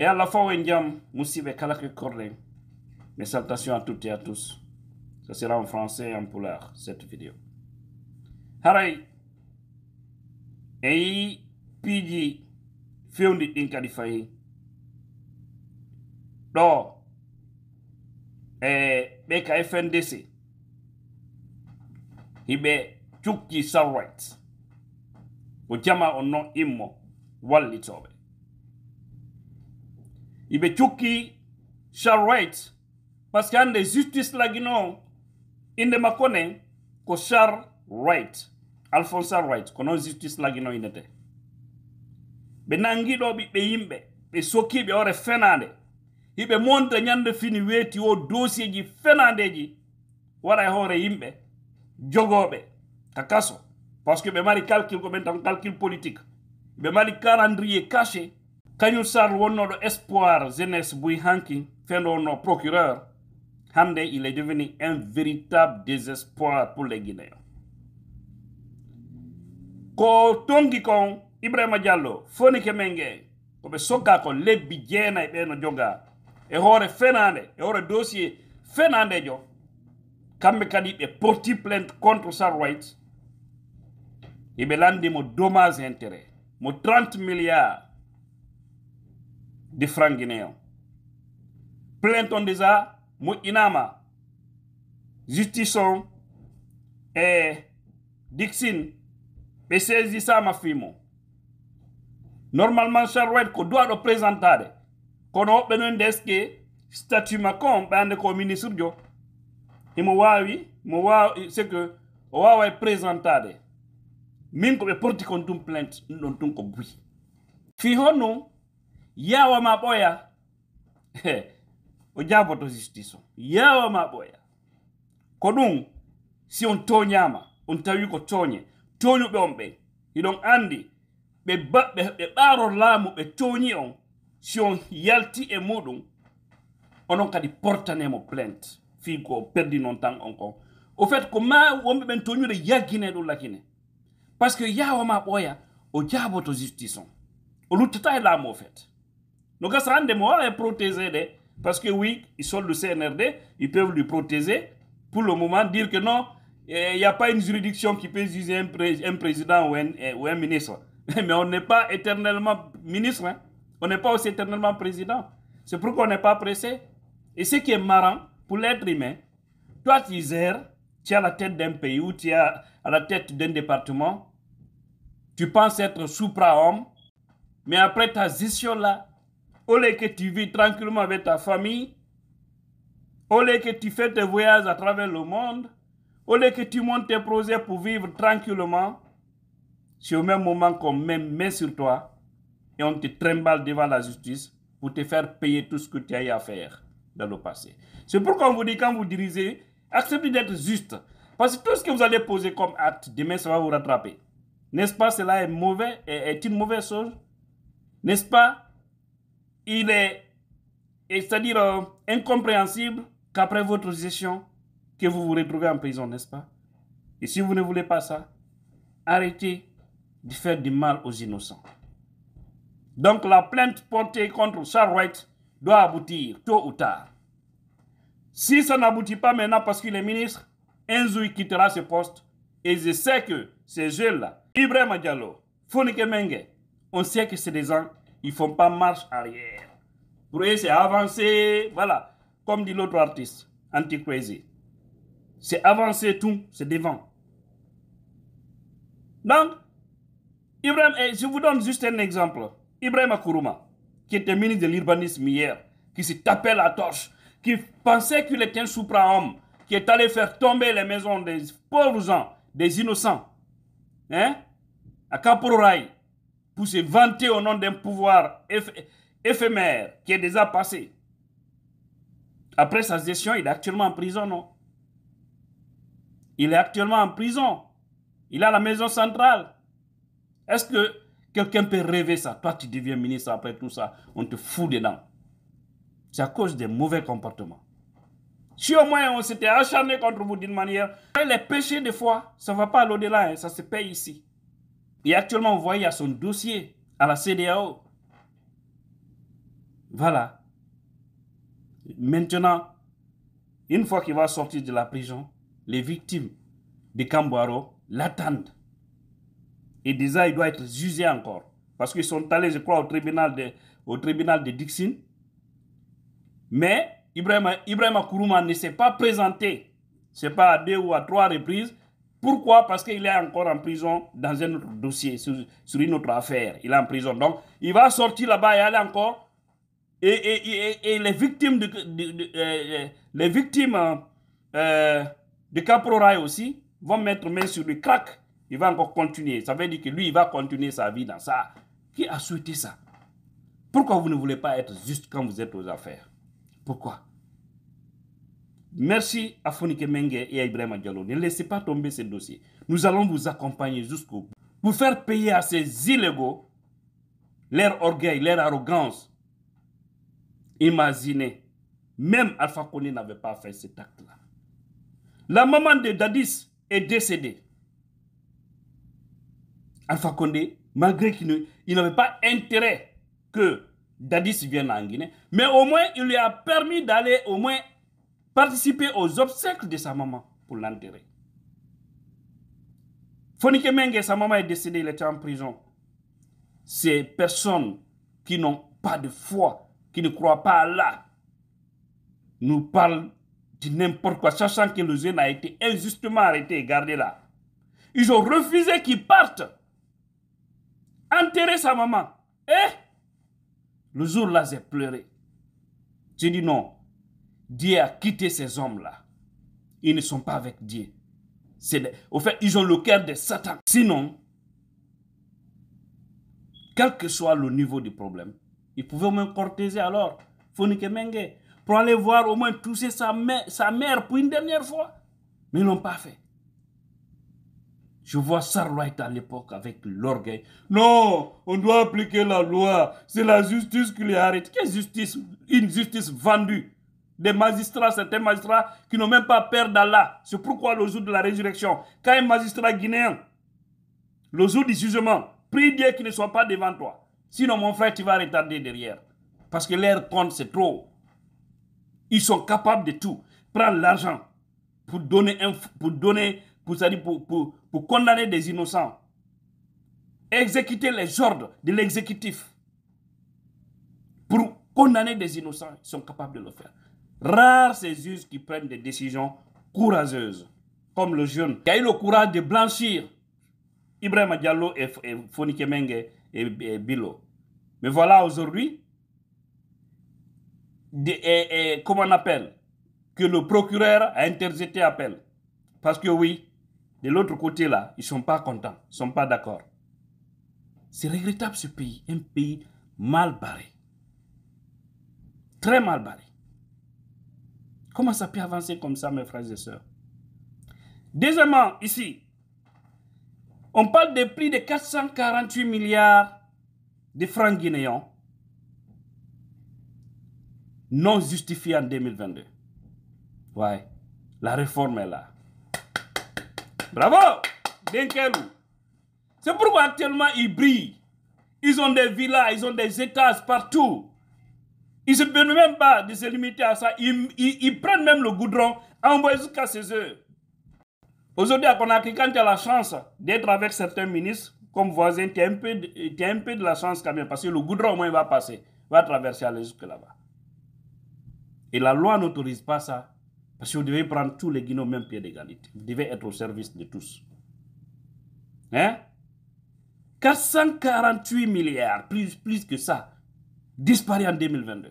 Et à la en jam musiɓe kala ke korɗen mes salutations à toutes et à tous ce sera en français et en pulaar cette vidéo Harry, e PG, piiji fewndi ɗin kadi fayi ɗo e ɓe ka fndc hiɓe Sarwait. jama on non immo Wallitobe. yiɓe cukki charwit par ce que hannde justice lagino inde makko ne ko char wright alphon char wright ko noon justice lagino indete ɓe nangiɗo ɓiɓɓe yimɓe ɓe sokkiɓe hoore fenade hiɓe monta ñande fini weeti o dossier ji fenandeji waɗa e hoore yimɓe jogoɓe ka kaso par ce que ɓe mari calcule ko ɓen tan calcule politique ɓe mari calendrier cachet kañum sarl wonnoɗo espoir jeunesse buy hanki fenowno procureur hande il est deveni un véritable désespoir pour les guinéo ko tongi kon ibrahima diallo fonike men ge koɓe sokka ko lebbi jeenayi ɓe no joga e hoore fenande e hoore dossier fenandejo kamɓe kadi ɓe porti plainte contre sarwite eɓe landimo dommage intérêt mo 30 milliards de guinéen plainte on déjà mou inama justice on e dixin ɓe ma fimo normalement charwet ko duwaɗo présentade kono woɓɓe noon ndeske statut makko on ɓe ande ko ministre et himo wawi mo wawi c'est que o est présentade min ko ɓe porti kon tum plainte oh, non ɗon tun ko fi yawa maboya o jaboto justice o yawa maboya ko si on tonyama on tawi ko toñe toñuɓe bombe ɓe iɗon andi be, baɓɓe ɓe ɓaaro laamu ɓe on si on yalti e muɗum onon kadi portanemo plainte figo perdi noon tan au fait ko ma wonɓe ɓen toñude yaggine lakine parce que yawa maboya o jaaboto justice on o luttata e au fait donc, ça de moi est protégé. Parce que oui, ils sont le CNRD, ils peuvent lui protéger. Pour le moment, dire que non, eh, il n'y a pas une juridiction qui peut juger un, président ou un, eh, ministre. Mais on n'est pas éternellement ministre. Hein. On n'est pas aussi éternellement président. C'est pourquoi on n'est pas pressé. Et ce qui est marrant pour l'être humain, toi tu gères, tu es à la tête d'un pays ou tu es à la tête d'un département, tu penses être supra-homme, mais après ta gestion là, au lieu que tu vis tranquillement avec ta famille, au lieu que tu fais tes voyages à travers le monde, au lieu que tu montes tes projets pour vivre tranquillement, c'est au même moment qu'on met main sur toi et on te trimballe devant la justice pour te faire payer tout ce que tu as eu à faire dans le passé. C'est pourquoi on vous dit quand vous dirigez, acceptez d'être juste. Parce que tout ce que vous allez poser comme acte, demain, ça va vous rattraper. N'est-ce pas, cela est mauvais, est une mauvaise chose N'est-ce pas il est, c'est-à-dire euh, incompréhensible qu'après votre gestion, que vous vous retrouvez en prison, n'est-ce pas Et si vous ne voulez pas ça, arrêtez de faire du mal aux innocents. Donc la plainte portée contre Charles White doit aboutir tôt ou tard. Si ça n'aboutit pas maintenant parce qu'il est ministre, Enzoui quittera ce poste. Et je sais que ces jeunes-là, Ibrahim Diallo, Fonike Menge, on sait que c'est des gens ils font pas marche arrière. Vous voyez, c'est avancer, voilà. Comme dit l'autre artiste, Anti-Crazy. C'est avancer tout, c'est devant. Donc, Ibrahim, je vous donne juste un exemple. Ibrahim Akuruma, qui était ministre de l'urbanisme hier, qui s'est tapait la torche, qui pensait qu'il était un supra-homme, qui est allé faire tomber les maisons des pauvres gens, des innocents, hein, à Caporai, pour se vanter au nom d'un pouvoir éphémère qui est déjà passé. Après sa gestion, il est actuellement en prison, non Il est actuellement en prison. Il a la maison centrale. Est-ce que quelqu'un peut rêver ça Toi, tu deviens ministre après tout ça. On te fout dedans. C'est à cause des mauvais comportements. Si au moins on s'était acharné contre vous d'une manière, les péchés des fois, ça ne va pas à l'au-delà, hein. ça se paye ici est actuellement envoyé à son dossier à la CDAO. Voilà. Maintenant, une fois qu'il va sortir de la prison, les victimes de Kambouaro l'attendent. Et déjà, il doit être jugé encore. Parce qu'ils sont allés, je crois, au tribunal de, au tribunal de Mais Ibrahim, Ibrahim ne s'est pas présenté. Ce n'est pas à deux ou à trois reprises. Pourquoi Parce qu'il est encore en prison dans un autre dossier, sur, une autre affaire. Il est en prison. Donc, il va sortir là-bas et aller encore. Et, les victimes de, de, euh, euh, les victimes euh, de aussi vont mettre main sur le crack. Il va encore continuer. Ça veut dire que lui, il va continuer sa vie dans ça. Qui a souhaité ça Pourquoi vous ne voulez pas être juste quand vous êtes aux affaires Pourquoi Merci à Fonike Menge et à Ibrahim Diallo. Ne laissez pas tomber ce dossier. Nous allons vous accompagner jusqu'au bout. Pour faire payer à ces illégaux leur orgueil, leur arrogance. Imaginez, même Alpha Condé n'avait pas fait cet acte-là. La maman de Dadis est décédée. Alpha Condé, malgré qu'il n'avait pas intérêt que Dadis vienne en Guinée, mais au moins il lui a permis d'aller au moins participer aux obstacles de sa maman pour l'enterrer. Fonike Menge, sa maman est décédée, il était en prison. Ces personnes qui n'ont pas de foi, qui ne croient pas à Allah, nous parlent de n'importe quoi, sachant que le jeune a été injustement arrêté et gardé là. Ils ont refusé qu'il parte enterrer sa maman. Et le jour-là, j'ai pleuré. J'ai dit non, Dieu a quitté ces hommes-là. Ils ne sont pas avec Dieu. Au fait, ils ont le cœur de Satan. Sinon, quel que soit le niveau du problème, ils pouvaient au moins alors Fonike Menge pour aller voir au moins toucher sa mère, pour une dernière fois. Mais ils ne l'ont pas fait. Je vois ça à l'époque avec l'orgueil. Non, on doit appliquer la loi. C'est la justice qui les arrête. Quelle justice Une justice vendue des magistrats, certains magistrats qui n'ont même pas peur d'Allah. C'est pourquoi le jour de la résurrection, quand un magistrat guinéen, le jour du jugement, prie Dieu qu'il ne soit pas devant toi. Sinon, mon frère, tu vas retarder derrière. Parce que l'air compte, c'est trop. Ils sont capables de tout. Prendre l'argent pour donner, pour, donner pour, pour condamner des innocents. Exécuter les ordres de l'exécutif. Pour condamner des innocents, ils sont capables de le faire. Rares ces us qui prennent des décisions courageuses, comme le jeune qui a eu le courage de blanchir Ibrahim Diallo et, et et, Bilo. Mais voilà aujourd'hui, comment on appelle, que le procureur a interjeté appel. Parce que oui, de l'autre côté là, ils ne sont pas contents, ils ne sont pas d'accord. C'est regrettable ce pays, un pays mal barré. Très mal barré. Comment ça peut avancer comme ça, mes frères et sœurs Deuxièmement, ici, on parle des prix de 448 milliards de francs guinéens non justifiés en 2022. Ouais, la réforme est là. Bravo, Dinkelou. C'est pourquoi actuellement ils brillent. Ils ont des villas, ils ont des étages partout. Ils ne se permettent même pas de se limiter à ça. Ils, prennent même le goudron, envoient jusqu'à ses œufs. Aujourd'hui, à Conakry, quand tu as la chance d'être avec certains ministres, comme voisins, tu as, un peu de, la chance quand même, parce que le goudron, au moins, il va passer, il va traverser, aller jusque là-bas. Et la loi n'autorise pas ça, parce que vous devez prendre tous les Guinéens au même pied d'égalité. Vous devez être au service de tous. Hein? 448 milliards, plus, plus que ça, disparaît en 2022.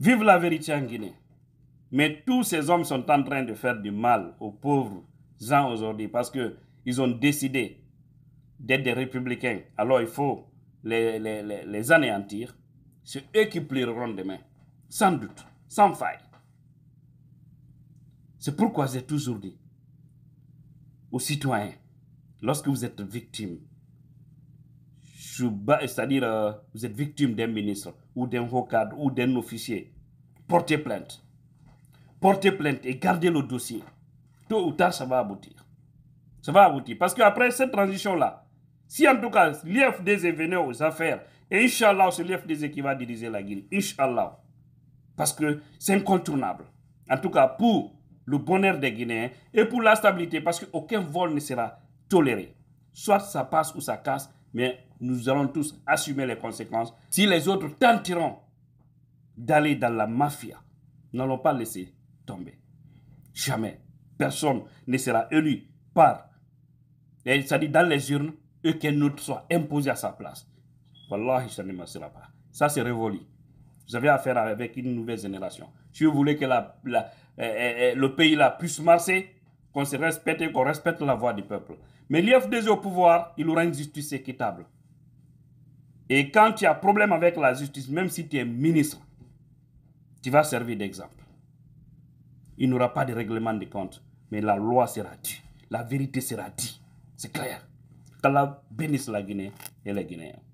vive la vérité en guinée mais tous ces hommes sont en train de faire du mal aux pauvres gens aujourd'hui parce que ils ont décidé d'être des républicains alors il faut les, les anéantir c'est eux qui plieront demain sans doute sans faille c'est pourquoi j'ai toujours dit aux citoyens lorsque vous êtes victime c'est-à-dire euh, vous êtes victime d'un ministre ou d'un haut ou d'un officier, portez plainte. Portez plainte et gardez le dossier. Tôt ou tard, ça va aboutir. Ça va aboutir. Parce que qu'après cette transition-là, si en tout cas l'IFDZ venait aux affaires, et Inch'Allah, c'est l'IFDZ qui va diriger la Guinée. Inch'Allah. Parce que c'est incontournable. En tout cas, pour le bonheur des Guinéens et pour la stabilité, parce qu'aucun vol ne sera toléré. Soit ça passe ou ça casse, mais nous allons tous assumer les conséquences. Si les autres tenteront d'aller dans la mafia, n'allons pas laisser tomber. Jamais. Personne ne sera élu par, c'est-à-dire dans les urnes, et qu'un autre soit imposé à sa place. Wallah, ça ne marchera pas. Ça, c'est révolu. Vous avez affaire avec une nouvelle génération. Si vous voulez que la, eh, eh, eh, le pays là puisse marcher, qu'on se respecte et qu'on respecte la voix du peuple. Mais l'IFDG au pouvoir, il aura une justice équitable. Et quand tu as problème avec la justice, même si tu es ministre, tu vas servir d'exemple. Il n'y aura pas de règlement de compte, mais la loi sera dite. la vérité sera dite. C'est clair. Que la bénisse la Guinée et les Guinéens.